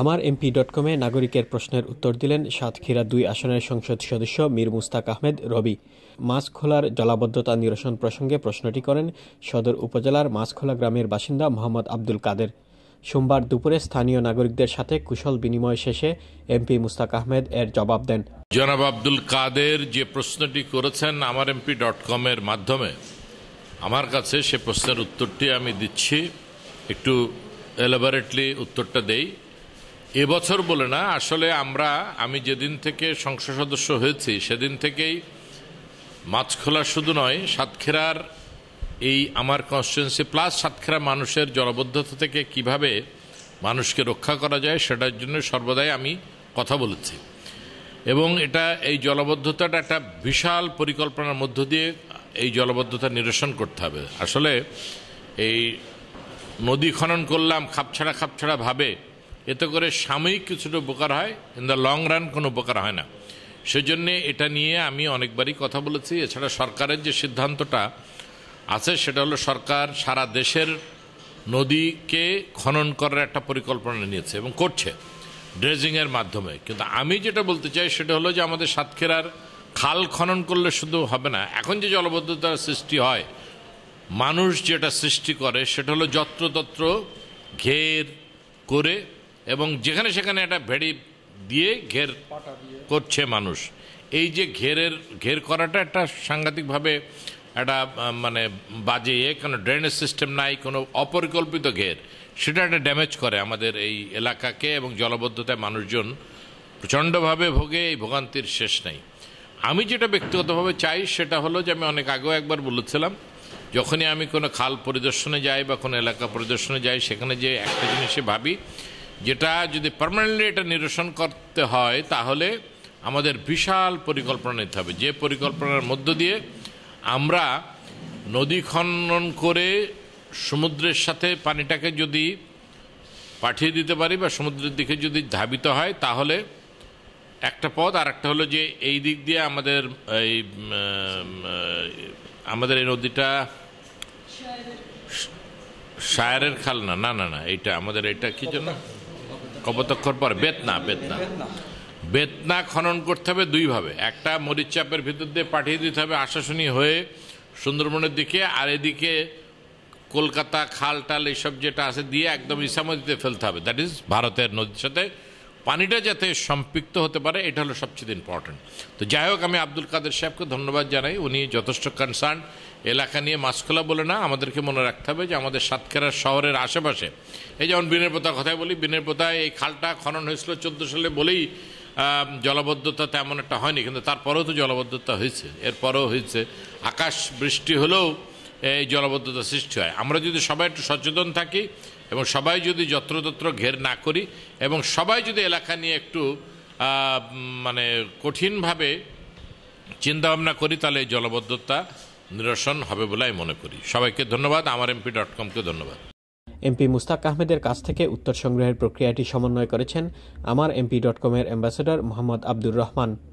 আমার MP dot কমে নাগরিকের প্রশ্নের উত্তর দিলেন সাতক্ষীরা দুই আসনের সংসদ সদস্য মীর মুস্তাক আহমেদ রবি মাছখোলার জলাবদ্ধতা নিরসন প্রসঙ্গে প্রশ্নটি করেন সদর উপজেলার মাছখোলা গ্রামের বাসিন্দা মোহাম্মদ আব্দুল কাদের সোমবার দুপুরে স্থানীয় নাগরিকদের সাথে কুশল বিনিময় শেষে এমপি মুস্তাক আহমেদ এর জবাব দেন জনাব আব্দুল কাদের যে প্রশ্নটি করেছেন আমার এমপি ডট কমের মাধ্যমে আমার কাছে সে প্রশ্নের উত্তরটি আমি দিচ্ছি একটু এলাবারেটলি উত্তরটা দেই এবছর বলে না আসলে আমরা আমি যেদিন থেকে সংসদ সদস্য হয়েছি সেদিন থেকেই মাছখোলা শুধু নয় সাতক্ষীরার এই আমার কনস্টিটুয়েন্সি প্লাস সাতক্ষীরা মানুষের জলবদ্ধতা থেকে কিভাবে মানুষকে রক্ষা করা যায় সেটার জন্য সর্বদাই আমি কথা বলেছি এবং এটা এই জলবদ্ধতাটা একটা বিশাল পরিকল্পনার মধ্য দিয়ে এই জলবদ্ধতা নিরসন করতে হবে আসলে এই নদী খনন করলাম খাপছাড়া খাপছাড়া ভাবে এতে করে সাময়িক কিছুটা উপকার হয় ইন দ্য লং রান কোনো উপকার হয় না সেজন্যে এটা নিয়ে আমি অনেকবারই কথা বলেছি এছাড়া সরকারের যে সিদ্ধান্তটা আছে সেটা হলো সরকার সারা দেশের নদীকে খনন করার একটা পরিকল্পনা নিয়েছে এবং করছে ড্রেজিংয়ের মাধ্যমে কিন্তু আমি যেটা বলতে চাই সেটা হলো যে আমাদের সাতক্ষীরার খাল খনন করলে শুধু হবে না এখন যে জলবদ্ধতার সৃষ্টি হয় মানুষ যেটা সৃষ্টি করে সেটা হলো যত্রতত্র ঘের করে এবং যেখানে সেখানে একটা ভেড়ি দিয়ে ঘের করছে মানুষ এই যে ঘেরের ঘের করাটা একটা সাংঘাতিকভাবে একটা মানে বাজে ইয়ে কোনো ড্রেনেজ সিস্টেম নাই কোনো অপরিকল্পিত ঘের সেটা একটা ড্যামেজ করে আমাদের এই এলাকাকে এবং জলবদ্ধতায় মানুষজন প্রচণ্ডভাবে ভোগে এই ভোগান্তির শেষ নাই আমি যেটা ব্যক্তিগতভাবে চাই সেটা হলো যে আমি অনেক আগেও একবার বলেছিলাম যখনই আমি কোনো খাল পরিদর্শনে যাই বা কোনো এলাকা পরিদর্শনে যাই সেখানে যে একটা জিনিসে ভাবি যেটা যদি পারমানেন্টলি এটা নিরসন করতে হয় তাহলে আমাদের বিশাল পরিকল্পনা নিতে হবে যে পরিকল্পনার মধ্য দিয়ে আমরা নদী খনন করে সমুদ্রের সাথে পানিটাকে যদি পাঠিয়ে দিতে পারি বা সমুদ্রের দিকে যদি ধাবিত হয় তাহলে একটা পথ আর একটা হলো যে এই দিক দিয়ে আমাদের এই আমাদের এই নদীটা সায়ারের খাল না না না না এটা আমাদের এটা কি জন্য কপতক্ষর পর বেতনা বেতনা বেতনা খনন করতে হবে দুইভাবে একটা মরিচাপের ভিতর দিয়ে পাঠিয়ে দিতে হবে আশাশুনি হয়ে সুন্দরবনের দিকে আর এদিকে কলকাতা খাল টাল এইসব যেটা আছে দিয়ে একদম ইসামতিতে ফেলতে হবে দ্যাট ইজ ভারতের নদীর সাথে পানিটা যাতে সম্পৃক্ত হতে পারে এটা হলো সবচেয়ে ইম্পর্টেন্ট তো যাই হোক আমি আব্দুল কাদের সাহেবকে ধন্যবাদ জানাই উনি যথেষ্ট কনসার্ন এলাকা নিয়ে মাছখোলা বলে না আমাদেরকে মনে রাখতে হবে যে আমাদের সাতক্ষীরা শহরের আশেপাশে এই যেমন বিনের প্রথার কথাই বলি বিনের প্রথায় এই খালটা খনন হয়েছিল চোদ্দো সালে বলেই জলবদ্ধতা তেমন একটা হয়নি কিন্তু তারপরেও তো জলবদ্ধতা হয়েছে এরপরেও হয়েছে আকাশ বৃষ্টি হলেও এই জলবদ্ধতা সৃষ্টি হয় আমরা যদি সবাই একটু সচেতন থাকি এবং সবাই যদি যত্রতত্র ঘের না করি এবং সবাই যদি এলাকা নিয়ে একটু মানে কঠিনভাবে চিন্তাভাবনা করি তাহলে এই জলবদ্ধতা নিরসন হবে বলে আমি মনে করি সবাইকে ধন্যবাদ আমার এমপি ডট কমকে ধন্যবাদ এমপি মুস্তাক আহমেদের কাছ থেকে উত্তর সংগ্রহের প্রক্রিয়াটি সমন্বয় করেছেন আমার এমপি ডট কমের অ্যাম্বাসেডর মোহাম্মদ আব্দুর রহমান